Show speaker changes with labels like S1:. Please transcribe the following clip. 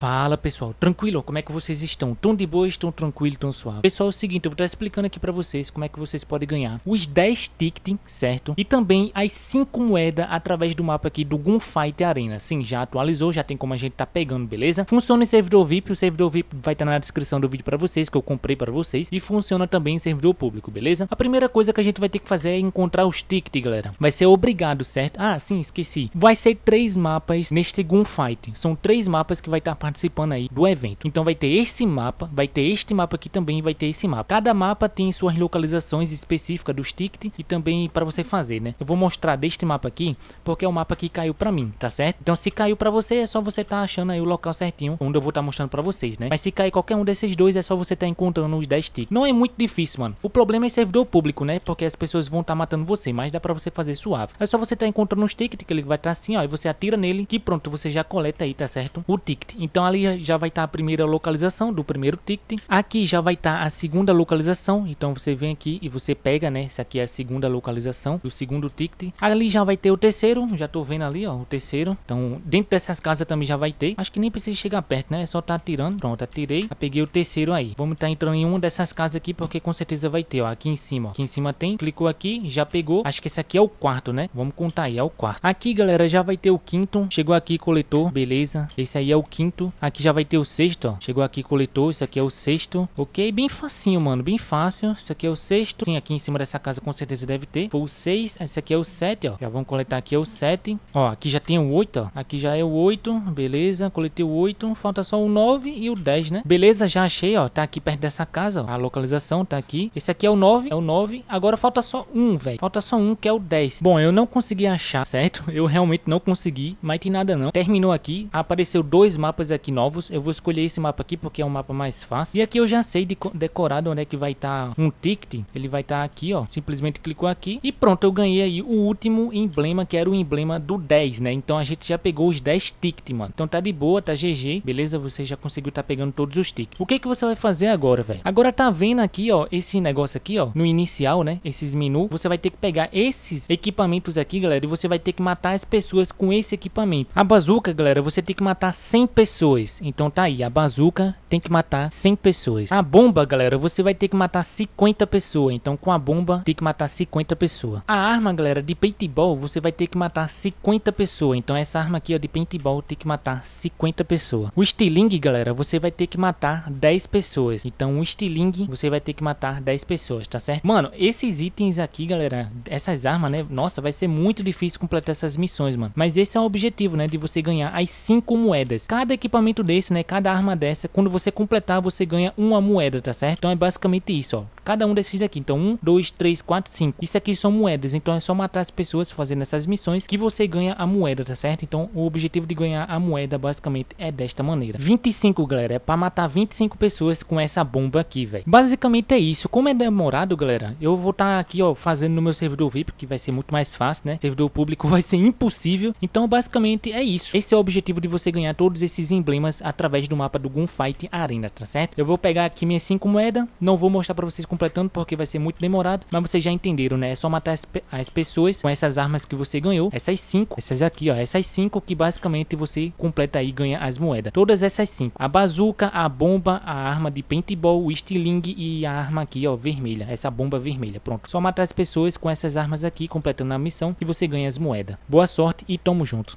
S1: Fala pessoal, tranquilo? Como é que vocês estão? Tão de boa, estão tranquilo, tão suave? Pessoal, é o seguinte, eu vou estar explicando aqui para vocês como é que vocês podem ganhar os 10 tickets, certo? E também as 5 moedas através do mapa aqui do Gunfight Arena. Sim, já atualizou, já tem como a gente tá pegando, beleza? Funciona em servidor VIP, o servidor VIP vai estar tá na descrição do vídeo para vocês, que eu comprei para vocês. E funciona também em servidor público, beleza? A primeira coisa que a gente vai ter que fazer é encontrar os tickets, galera. Vai ser obrigado, certo? Ah, sim, esqueci. Vai ser 3 mapas neste Gunfight. São 3 mapas que vai estar tá participando aí do evento. Então vai ter esse mapa, vai ter este mapa aqui também vai ter esse mapa. Cada mapa tem suas localizações específicas dos tickets e também para você fazer, né? Eu vou mostrar deste mapa aqui, porque é o mapa que caiu para mim, tá certo? Então se caiu para você, é só você tá achando aí o local certinho, onde eu vou estar tá mostrando para vocês, né? Mas se cair qualquer um desses dois, é só você tá encontrando os 10 tickets. Não é muito difícil, mano. O problema é servidor público, né? Porque as pessoas vão estar tá matando você, mas dá para você fazer suave. É só você tá encontrando os tickets, que ele vai estar tá assim, ó, e você atira nele, que pronto, você já coleta aí, tá certo? O ticket. Então então ali já vai estar tá a primeira localização do primeiro ticket. Aqui já vai estar tá a segunda localização. Então você vem aqui e você pega, né? Essa aqui é a segunda localização do segundo ticket. Ali já vai ter o terceiro. Já tô vendo ali, ó, o terceiro. Então dentro dessas casas também já vai ter. Acho que nem precisa chegar perto, né? É só tá atirando. Pronto, atirei. Peguei o terceiro aí. Vamos estar tá entrando em uma dessas casas aqui porque com certeza vai ter, ó. Aqui em cima, ó. Aqui em cima tem. Clicou aqui, já pegou. Acho que esse aqui é o quarto, né? Vamos contar aí, é o quarto. Aqui, galera, já vai ter o quinto. Chegou aqui, coletor. Beleza. Esse aí é o quinto. Aqui já vai ter o sexto, ó. Chegou aqui, coletou. Isso aqui é o sexto. Ok? Bem facinho, mano. Bem fácil. Isso aqui é o sexto. Sim, aqui em cima dessa casa com certeza deve ter. Foi o seis. Esse aqui é o sete, ó. Já vamos coletar aqui é o sete. Ó, aqui já tem o oito, ó. Aqui já é o oito. Beleza. Coletei o oito. Falta só o nove e o dez, né? Beleza, já achei, ó. Tá aqui perto dessa casa, ó. A localização tá aqui. Esse aqui é o nove. É o nove. Agora falta só um, velho. Falta só um, que é o dez. Bom, eu não consegui achar, certo? Eu realmente não consegui, mas tem nada não. Terminou aqui. Apareceu dois mapas aqui aqui novos. Eu vou escolher esse mapa aqui porque é um mapa mais fácil. E aqui eu já sei de decorado onde é que vai estar tá um ticket. Ele vai estar tá aqui, ó. Simplesmente clicou aqui e pronto, eu ganhei aí o último emblema, que era o emblema do 10, né? Então a gente já pegou os 10 tickets, mano. Então tá de boa, tá GG, beleza? Você já conseguiu tá pegando todos os tickets. O que é que você vai fazer agora, velho? Agora tá vendo aqui, ó, esse negócio aqui, ó, no inicial, né? Esses menu, você vai ter que pegar esses equipamentos aqui, galera, e você vai ter que matar as pessoas com esse equipamento. A bazuca, galera, você tem que matar 100 pessoas então tá aí, a bazuca tem que matar 100 pessoas. A bomba, galera, você vai ter que matar 50 pessoas. Então com a bomba tem que matar 50 pessoas. A arma, galera, de paintball, você vai ter que matar 50 pessoas. Então essa arma aqui, ó, de paintball, tem que matar 50 pessoas. O stiling galera, você vai ter que matar 10 pessoas. Então o stiling você vai ter que matar 10 pessoas, tá certo? Mano, esses itens aqui, galera, essas armas, né? Nossa, vai ser muito difícil completar essas missões, mano. Mas esse é o objetivo, né? De você ganhar as 5 moedas. Cada equipamento equipamento desse, né? Cada arma dessa, quando você completar, você ganha uma moeda, tá certo? Então é basicamente isso, ó cada um desses daqui. Então, 1, 2, 3, 4, 5. Isso aqui são moedas. Então, é só matar as pessoas fazendo essas missões que você ganha a moeda, tá certo? Então, o objetivo de ganhar a moeda, basicamente, é desta maneira. 25, galera. É pra matar 25 pessoas com essa bomba aqui, velho. Basicamente é isso. Como é demorado, galera, eu vou estar tá aqui, ó, fazendo no meu servidor VIP, que vai ser muito mais fácil, né? Servidor público vai ser impossível. Então, basicamente, é isso. Esse é o objetivo de você ganhar todos esses emblemas através do mapa do Gunfight Arena, tá certo? Eu vou pegar aqui minhas 5 moedas. Não vou mostrar pra vocês como completando porque vai ser muito demorado, mas vocês já entenderam, né? É só matar as, as pessoas com essas armas que você ganhou, essas 5, essas aqui, ó, essas 5 que basicamente você completa aí e ganha as moedas. Todas essas 5. A bazuca, a bomba, a arma de paintball, o estilingue e a arma aqui, ó, vermelha, essa bomba vermelha. Pronto. Só matar as pessoas com essas armas aqui, completando a missão e você ganha as moedas. Boa sorte e tamo junto.